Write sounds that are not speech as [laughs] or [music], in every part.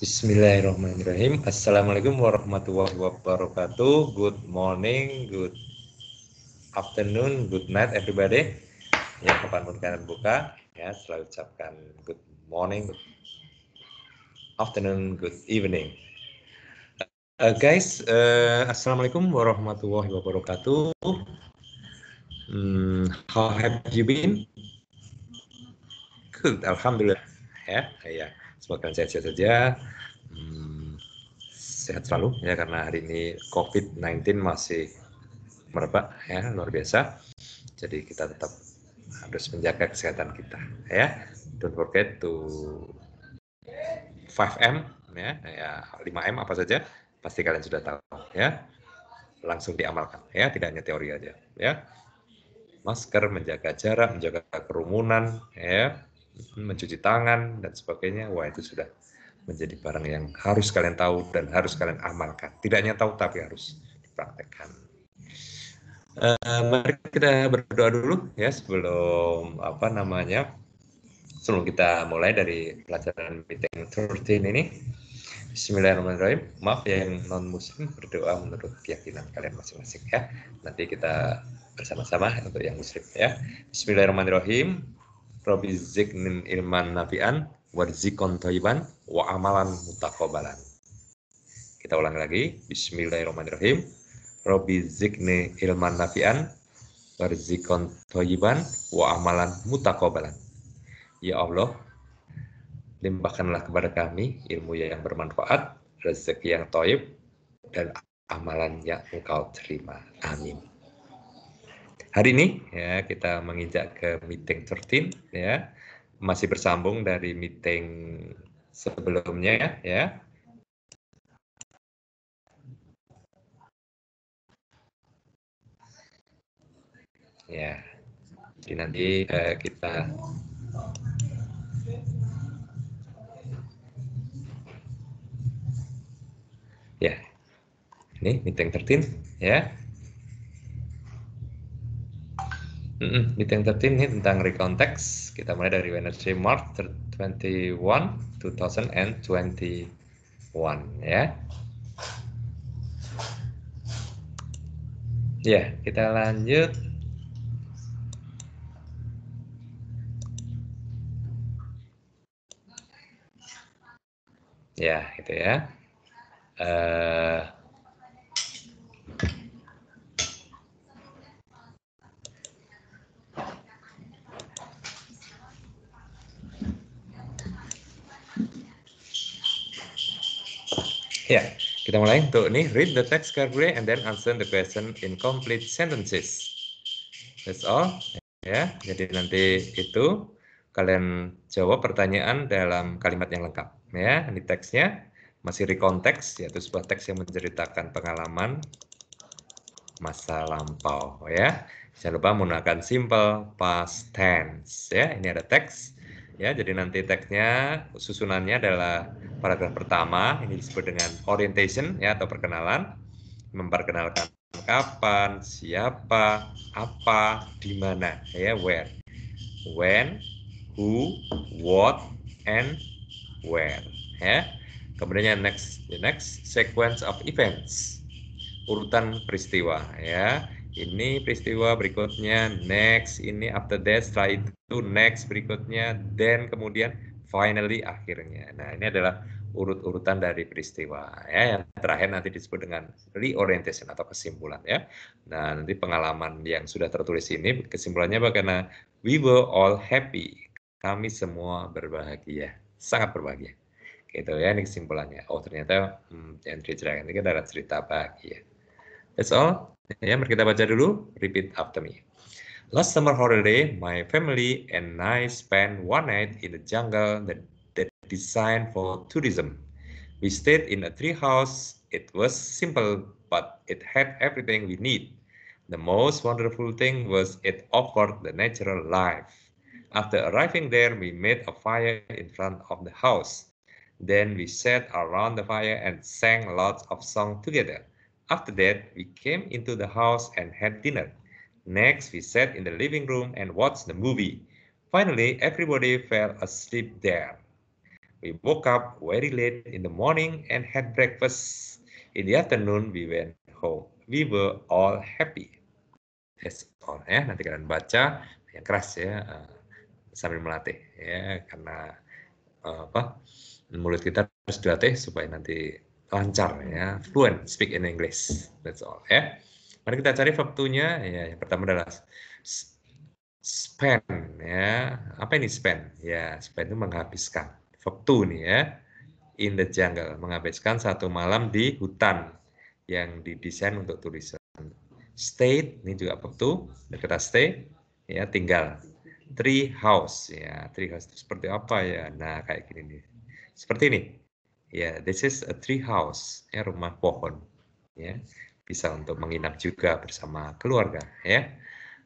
Bismillahirrahmanirrahim. Assalamualaikum warahmatullahi wabarakatuh. Good morning, good afternoon, good night everybody. Ya, kapanpun kalian buka, ya selalu ucapkan good morning, good afternoon, good evening. Uh, guys, uh, assalamualaikum warahmatullahi wabarakatuh. Hmm, how have you been? Good, alhamdulillah. Ya, yeah, ya. Yeah semoga sehat-sehat saja. Hmm, sehat selalu ya karena hari ini COVID-19 masih merebak ya luar biasa. Jadi kita tetap harus menjaga kesehatan kita ya. Don't forget to 5M ya, ya 5M apa saja pasti kalian sudah tahu ya. Langsung diamalkan ya, tidak hanya teori aja ya. Masker, menjaga jarak, menjaga kerumunan ya mencuci tangan dan sebagainya, wah itu sudah menjadi barang yang harus kalian tahu dan harus kalian amalkan. Tidak hanya tahu tapi harus dipraktekkan. Uh, mari kita berdoa dulu ya sebelum apa namanya sebelum kita mulai dari pelajaran meeting 13 ini. Bismillahirrahmanirrahim. Maaf ya yang non muslim berdoa menurut keyakinan kalian masing-masing ya. Nanti kita bersama-sama untuk yang muslim ya. Bismillahirrahmanirrahim. Rabbi ziknin ilman nafi'an warzikon toiban wa amalan mutakobalan. Kita ulang lagi. Bismillahirrahmanirrahim. Rabbi zikni ilman nafi'an warzikon toiban wa amalan mutakobalan. Ya Allah, limpahkanlah kepada kami ilmu yang bermanfaat, rezeki yang toib, dan amalan yang engkau terima. Amin. Hari ini ya kita menginjak ke meeting 13 ya. Masih bersambung dari meeting sebelumnya ya. Ya. ya jadi nanti uh, kita Ya. Ini meeting 13 ya. Mm-mm. Di 13 ini tentang rekonteks. Kita mulai dari Wednesday, March 21, 2021 ya. Ya, kita lanjut. Ya, gitu ya. Uh, Ya, kita mulai untuk ini Read the text carefully and then answer the question in complete sentences. That's all. Ya, jadi nanti itu kalian jawab pertanyaan dalam kalimat yang lengkap. Ya, ini teksnya masih rekonteks, yaitu sebuah teks yang menceritakan pengalaman masa lampau. Ya, jangan lupa menggunakan simple past tense. Ya, ini ada teks Ya, jadi nanti teksnya susunannya adalah paragraf pertama ini disebut dengan orientation ya atau perkenalan, memperkenalkan kapan, siapa, apa, di mana ya where, when, who, what, and where ya. Kemudian yang next the next sequence of events urutan peristiwa ya ini peristiwa berikutnya next ini after that setelah itu next berikutnya then kemudian finally akhirnya nah ini adalah urut-urutan dari peristiwa ya yang terakhir nanti disebut dengan reorientation atau kesimpulan ya nah nanti pengalaman yang sudah tertulis ini kesimpulannya bagaimana we were all happy kami semua berbahagia sangat berbahagia gitu ya ini kesimpulannya oh ternyata hmm, yang diceritakan ini kan adalah cerita bahagia That's all. Ya, mari kita baca dulu. Repeat after me. Last summer holiday, my family and I spent one night in the jungle that, that designed for tourism. We stayed in a tree house. It was simple, but it had everything we need. The most wonderful thing was it offered the natural life. After arriving there, we made a fire in front of the house. Then we sat around the fire and sang lots of songs together. After that, we came into the house and had dinner. Next, we sat in the living room and watched the movie. Finally, everybody fell asleep there. We woke up very late in the morning and had breakfast. In the afternoon, we went home. We were all happy. That's all Nanti kalian baca yang keras ya uh, sambil melatih ya karena uh, apa mulut kita harus dilatih supaya nanti lancar ya fluent speak in English that's all ya mari kita cari waktunya ya yang pertama adalah spend ya apa ini spend ya spend itu menghabiskan waktu nih ya in the jungle menghabiskan satu malam di hutan yang didesain untuk tulisan state ini juga waktu kita stay ya tinggal tree house ya tree house itu seperti apa ya nah kayak gini nih seperti ini Ya, yeah, this is a tree house, ya rumah pohon. Ya, yeah. bisa untuk menginap juga bersama keluarga, ya. Yeah.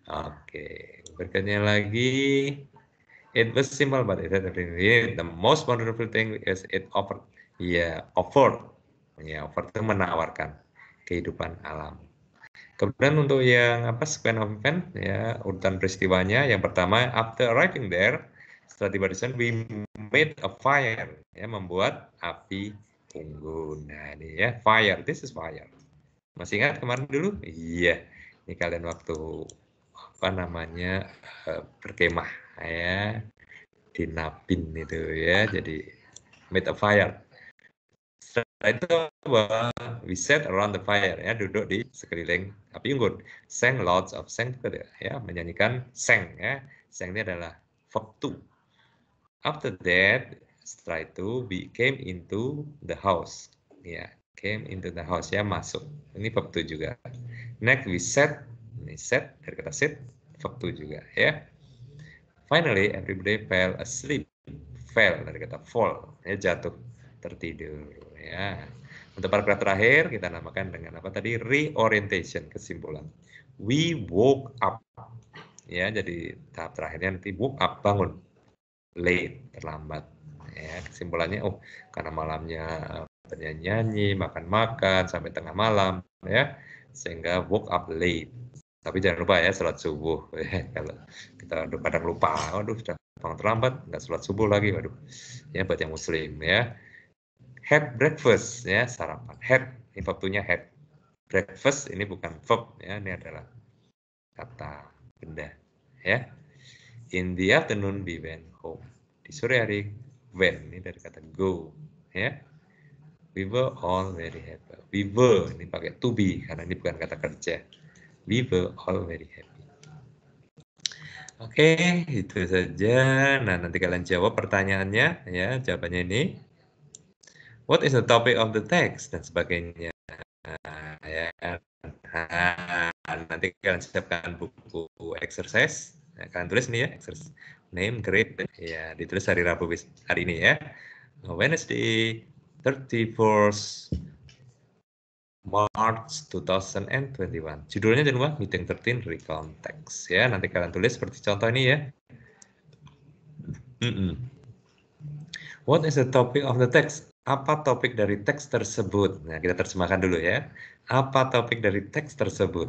Oke, okay. berikutnya lagi. It was simple, but it had really the most wonderful thing is it offered, ya yeah, offered, ya yeah, offered itu menawarkan kehidupan alam. Kemudian untuk yang apa sequence of event ya urutan peristiwanya yang pertama after arriving there setelah tiba di sana we made a fire ya membuat api unggun. Nah, ini ya fire. This is fire. Masih ingat kemarin dulu? Iya. Ini kalian waktu apa namanya eh, berkemah ya di Napin itu ya. Jadi made a fire. Setelah itu we sat around the fire ya duduk di sekeliling api unggun. Sang lots of sang ya menyanyikan sang ya. Sang ini adalah waktu After that, setelah itu be came into the house. Ya, yeah, came into the house ya masuk. Ini verb to juga. Next we set, ini set dari kata sit, verb to juga ya. Finally, everybody fell asleep. Fell dari kata fall, ya jatuh, tertidur ya. Untuk paragraf terakhir kita namakan dengan apa tadi reorientation kesimpulan. We woke up. Ya, jadi tahap terakhirnya nanti woke up bangun late, terlambat. Ya, kesimpulannya, oh karena malamnya bernyanyi eh, makan-makan sampai tengah malam, ya sehingga woke up late. Tapi jangan lupa ya sholat subuh. [laughs] Ya, kalau kita aduh, kadang lupa, waduh, sudah bangun terlambat, nggak sholat subuh lagi, waduh. Ya buat yang muslim ya. Had breakfast ya sarapan. Had ini waktunya had. Breakfast ini bukan verb ya, ini adalah kata benda ya. In the afternoon we went home. Oh, di sore hari when ini dari kata go ya. We were all very happy. We were ini pakai to be karena ini bukan kata kerja. We were all very happy. Oke, okay, itu saja. Nah, nanti kalian jawab pertanyaannya ya, jawabannya ini. What is the topic of the text dan sebagainya. Nah, ya. Nah, nanti kalian siapkan buku exercise. Nah, kalian tulis nih ya, exercise name grade ya ditulis hari Rabu hari ini ya Wednesday 31 March 2021. Judulnya jangan lupa meeting 13 recontext ya. Nanti kalian tulis seperti contoh ini ya. Mm -mm. What is the topic of the text? Apa topik dari teks tersebut? Nah, kita terjemahkan dulu ya. Apa topik dari teks tersebut?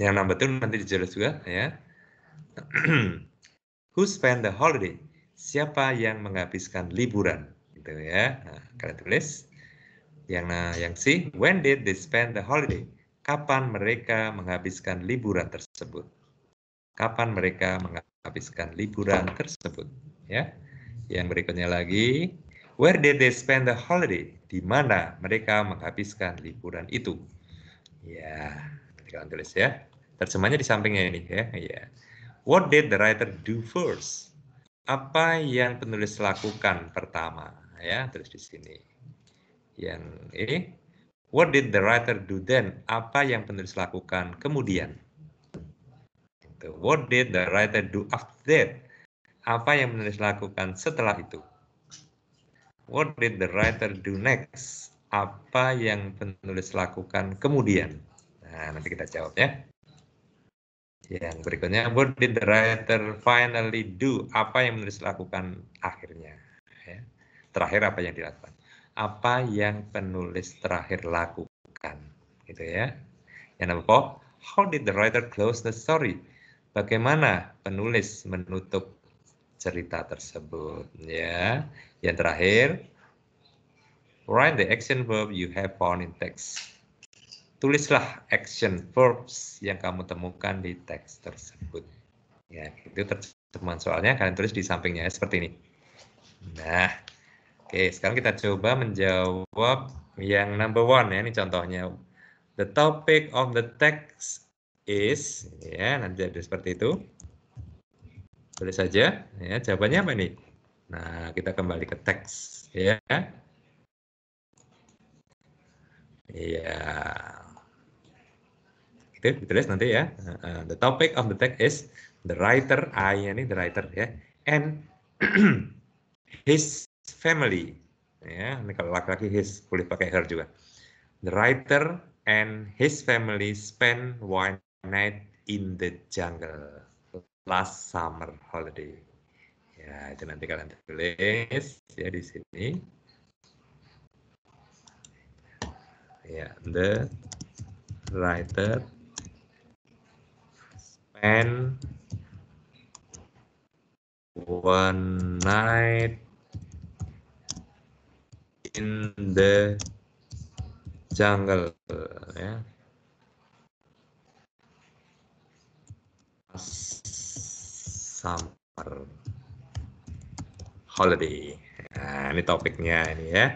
Yang nomor itu nanti dijelas juga ya. [clears throat] Who spend the holiday? Siapa yang menghabiskan liburan? Gitu ya. Nah, kalian tulis. Yang nah, yang C, when did they spend the holiday? Kapan mereka menghabiskan liburan tersebut? Kapan mereka menghabiskan liburan tersebut? Ya. Yang berikutnya lagi, where did they spend the holiday? Di mana mereka menghabiskan liburan itu? Ya, kalau kalian tulis ya. Terjemahnya di sampingnya ini ya. Ya. What did the writer do first? Apa yang penulis lakukan pertama? Ya, terus di sini. Yang E. What did the writer do then? Apa yang penulis lakukan kemudian? Gitu. What did the writer do after that? Apa yang penulis lakukan setelah itu? What did the writer do next? Apa yang penulis lakukan kemudian? Nah, nanti kita jawab ya. Yang berikutnya, what did the writer finally do? Apa yang menulis lakukan akhirnya? Ya. Terakhir apa yang dilakukan? Apa yang penulis terakhir lakukan? Gitu ya. Yang nomor four, how did the writer close the story? Bagaimana penulis menutup cerita tersebut? Ya. Yang terakhir, write the action verb you have found in text tulislah action verbs yang kamu temukan di teks tersebut. Ya, itu terjemahan soalnya kalian tulis di sampingnya seperti ini. Nah, oke, okay, sekarang kita coba menjawab yang number one ya, ini contohnya. The topic of the text is, ya, nanti ada seperti itu. Tulis saja, ya, jawabannya apa nih? Nah, kita kembali ke teks, ya. Iya, detektif ditulis nanti ya. Uh, the topic of the text is the writer, I ya, ini the writer ya, and [clears throat] his family. Ya, ini kalau laki-laki his boleh pakai her juga. The writer and his family spend one night in the jungle last summer holiday. Ya, itu nanti kalian tulis ya di sini. Ya, the writer And one night in the jungle ya summer holiday nah ini topiknya ini ya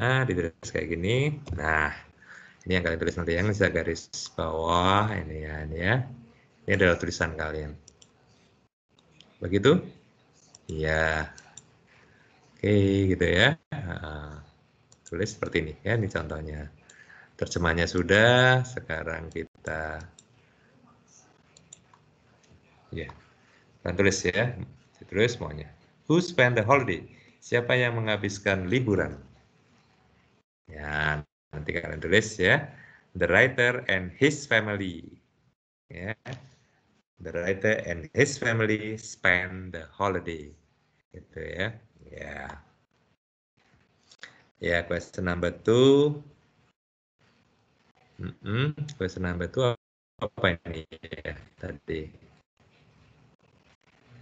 nah ditulis kayak gini nah ini yang kalian tulis nanti yang saya garis bawah ini ya ini ya ini adalah tulisan kalian. Begitu? Iya. Oke, gitu ya. tulis seperti ini ya, ini contohnya. Terjemahnya sudah, sekarang kita ya. Dan tulis ya. Tulis semuanya. Who spend the holiday? Siapa yang menghabiskan liburan? Ya, nanti kalian tulis ya. The writer and his family. Yeah, The writer and his family spend the holiday. Gitu ya. Ya. Yeah. Ya, yeah, question number two. Mm -mm. Question number two apa ini ya, tadi?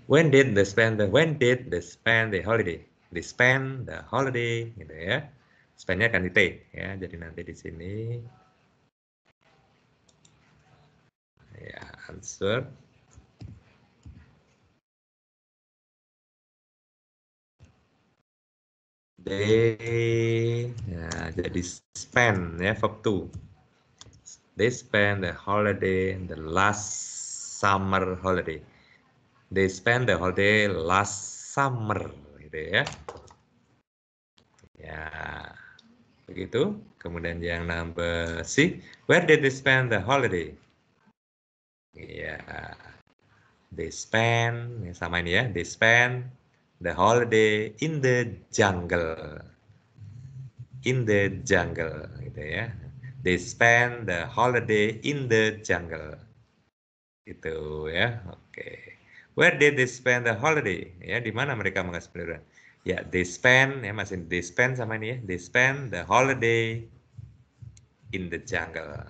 When did they spend the When did they spend the holiday? They spend the holiday, gitu ya. Spendnya kan di T, ya. Jadi nanti di sini answer they ya, jadi spend ya verb to they spend the holiday the last summer holiday they spend the holiday last summer gitu ya ya begitu kemudian yang number C where did they spend the holiday Iya. They spend, sama ini ya, they spend the holiday in the jungle. In the jungle gitu ya. They spend the holiday in the jungle. Itu ya. Oke. Okay. Where did they spend the holiday? Ya, di mana mereka menghabiskan Ya, they spend ya masih they spend sama ini ya. They spend the holiday in the jungle.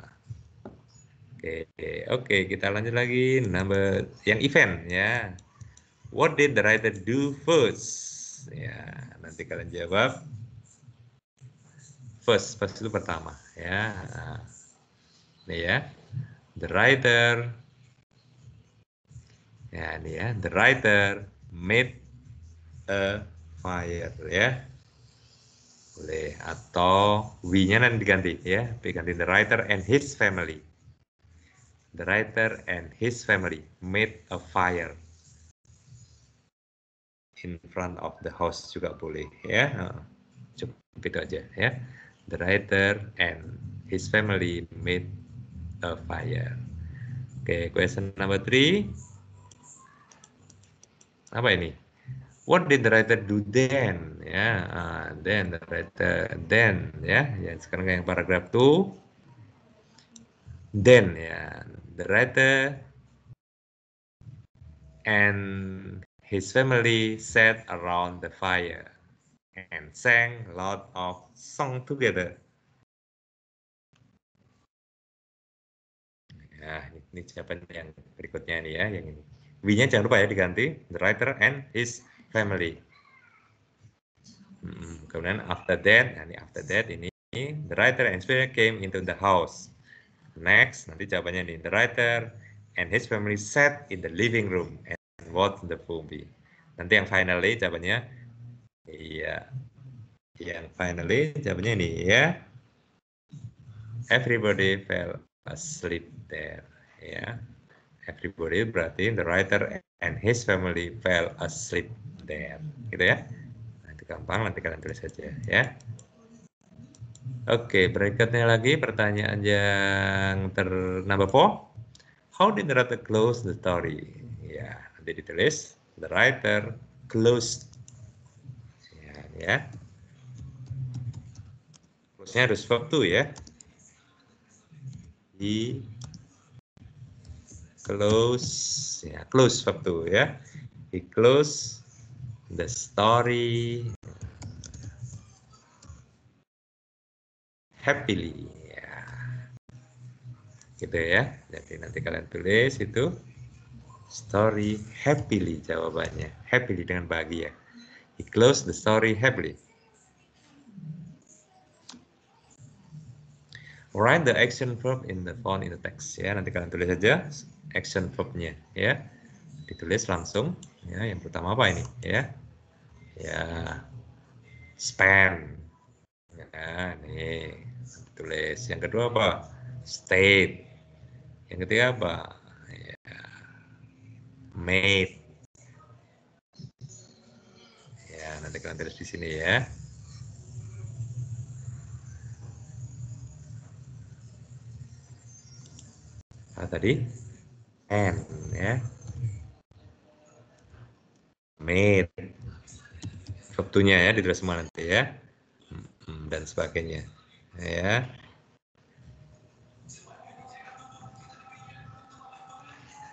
Oke, okay, oke okay, kita lanjut lagi number yang event ya. What did the writer do first? Ya, nanti kalian jawab. First, first itu pertama ya. Ini ya, the writer. Ya, ini ya, the writer made a fire ya. Boleh atau we-nya nanti diganti ya, diganti the writer and his family The writer and his family made a fire in front of the house juga boleh ya. Cukup itu aja ya. The writer and his family made a fire. Oke, okay, question number three. Apa ini? What did the writer do then? Ya, uh, then the writer then ya. yang sekarang yang paragraf tuh then ya the writer and his family sat around the fire and sang lot of song together. Nah, ini jawaban yang berikutnya nih ya, yang ini. W-nya jangan lupa ya diganti, the writer and his family. Hmm, kemudian after that, nah ini after that ini, the writer and his family came into the house. Next, nanti jawabannya ini the writer and his family sat in the living room and watched the movie. Nanti yang finally jawabannya, iya. Yang finally jawabannya ini ya. Everybody fell asleep there. Ya. Everybody berarti the writer and his family fell asleep there. Gitu ya. Nanti gampang, nanti kalian tulis saja ya. Oke, okay, berikutnya lagi pertanyaan yang ter number four. How did the writer close the story? Ya, nanti ditulis the writer closed. Ya, ya. Close-nya harus verb to ya. He close, ya close verb to ya. He close the story happily ya. gitu ya jadi nanti kalian tulis itu story happily jawabannya happily dengan bahagia he closed the story happily write the action verb in the font in the text ya nanti kalian tulis aja action verbnya ya ditulis langsung ya yang pertama apa ini ya ya span Ya, kan? nih tulis. Yang kedua apa? State. Yang ketiga apa? Ya. Made. Ya, nanti kalian tulis di sini ya. Nah tadi and ya. Made. Waktunya ya ditulis semua nanti ya. Hmm, hmm, dan sebagainya ya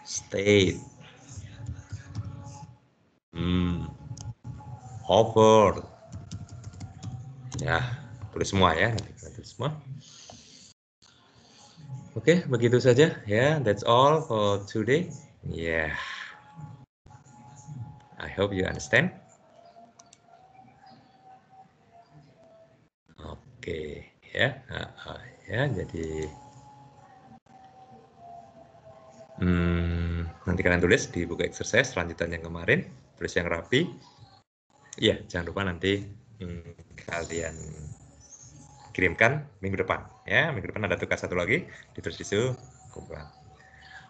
state hmm over, ya tulis semua ya tulis semua Oke, okay, begitu saja ya. Yeah, that's all for today. Yeah. I hope you understand. Oke. Okay ya ya jadi hmm, nanti kalian tulis di buku exercise lanjutan yang kemarin tulis yang rapi ya jangan lupa nanti hmm, kalian kirimkan minggu depan ya minggu depan ada tugas satu lagi ditulis di situ kumpulan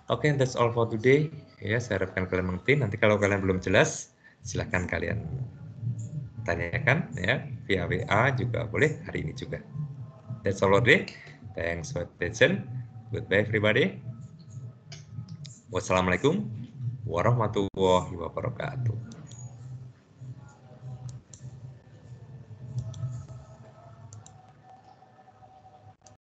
oke okay, that's all for today ya saya harapkan kalian mengerti nanti kalau kalian belum jelas silahkan kalian tanyakan ya via WA juga boleh hari ini juga That's all today. Thanks for attention. Goodbye everybody. Wassalamualaikum warahmatullahi wabarakatuh.